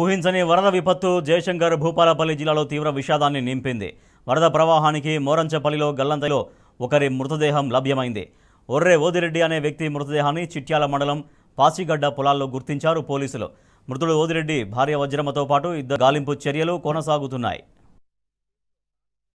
ఊహించని వరద విపత్తు జయశంకర్ భూపాలపల్లి జిల్లాలో తీవ్ర విషాదాన్ని నింపింది వరద ప్రవాహానికి మోరంచపల్లిలో గల్లంతలో ఒకరి మృతదేహం లభ్యమైంది ఒర్రే ఓదిరెడ్డి అనే వ్యక్తి మృతదేహాన్ని చిట్యాల మండలం పాసిగడ్డ పొలాల్లో గుర్తించారు పోలీసులు మృతుడు ఓదిరెడ్డి భార్య వజ్రమతో పాటు ఇద్దరు గాలింపు చర్యలు కొనసాగుతున్నాయి